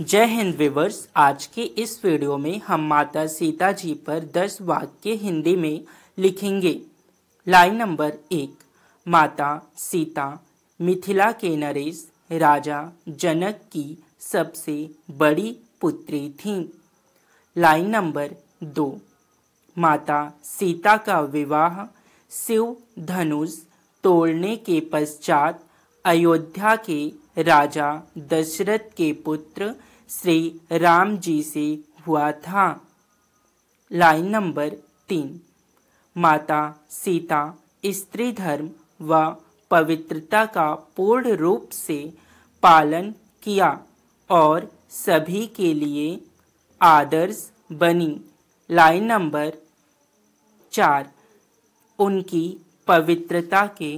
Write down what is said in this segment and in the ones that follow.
जय हिंद विवर्स आज के इस वीडियो में हम माता सीता जी पर दस वाक्य हिंदी में लिखेंगे लाइन नंबर एक माता सीता मिथिला के नरेश राजा जनक की सबसे बड़ी पुत्री थीं लाइन नंबर दो माता सीता का विवाह शिव धनुष तोड़ने के पश्चात अयोध्या के राजा दशरथ के पुत्र श्री राम जी से हुआ था लाइन नंबर तीन माता सीता स्त्री धर्म व पवित्रता का पूर्ण रूप से पालन किया और सभी के लिए आदर्श बनी लाइन नंबर चार उनकी पवित्रता के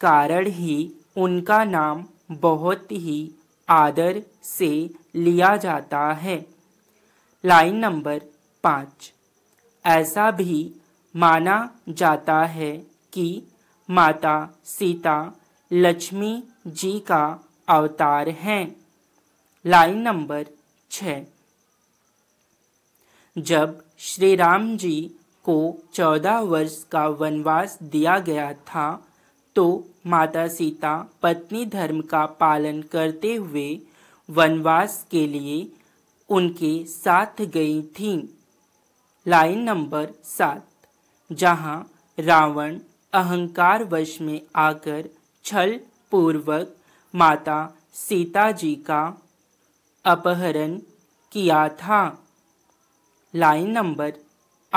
कारण ही उनका नाम बहुत ही आदर से लिया जाता है लाइन नंबर पाँच ऐसा भी माना जाता है कि माता सीता लक्ष्मी जी का अवतार हैं लाइन नंबर छ जब श्री राम जी को चौदह वर्ष का वनवास दिया गया था तो माता सीता पत्नी धर्म का पालन करते हुए वनवास के लिए उनके साथ गई थीं लाइन नंबर सात जहां रावण अहंकार वश में आकर छल पूर्वक माता सीता जी का अपहरण किया था लाइन नंबर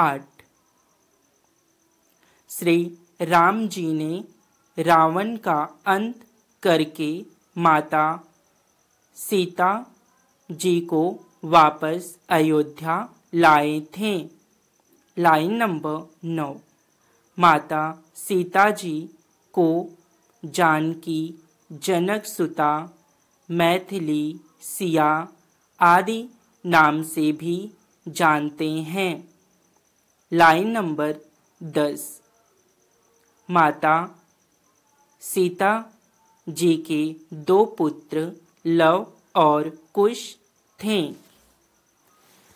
आठ श्री राम जी ने रावण का अंत करके माता सीता जी को वापस अयोध्या लाए थे लाइन नंबर नौ माता सीता जी को जानकी जनक सुता मैथिली सिया आदि नाम से भी जानते हैं लाइन नंबर दस माता सीता जी के दो पुत्र लव और कुश थे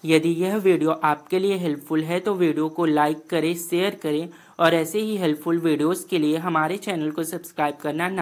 यदि यह वीडियो आपके लिए हेल्पफुल है तो वीडियो को लाइक करें शेयर करें और ऐसे ही हेल्पफुल वीडियोस के लिए हमारे चैनल को सब्सक्राइब करना